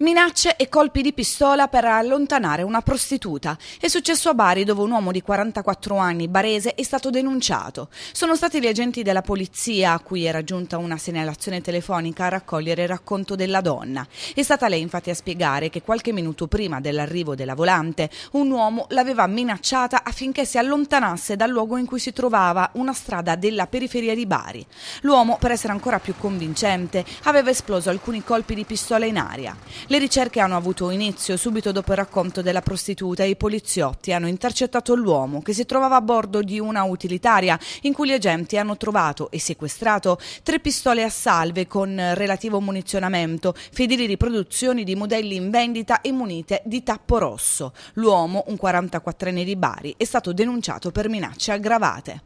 Minacce e colpi di pistola per allontanare una prostituta. È successo a Bari dove un uomo di 44 anni, barese, è stato denunciato. Sono stati gli agenti della polizia a cui era giunta una segnalazione telefonica a raccogliere il racconto della donna. È stata lei infatti a spiegare che qualche minuto prima dell'arrivo della volante un uomo l'aveva minacciata affinché si allontanasse dal luogo in cui si trovava, una strada della periferia di Bari. L'uomo, per essere ancora più convincente, aveva esploso alcuni colpi di pistola in aria. Le ricerche hanno avuto inizio subito dopo il racconto della prostituta e i poliziotti hanno intercettato l'uomo che si trovava a bordo di una utilitaria in cui gli agenti hanno trovato e sequestrato tre pistole a salve con relativo munizionamento, fedeli riproduzioni di modelli in vendita e munite di tappo rosso. L'uomo, un 44enne di Bari, è stato denunciato per minacce aggravate.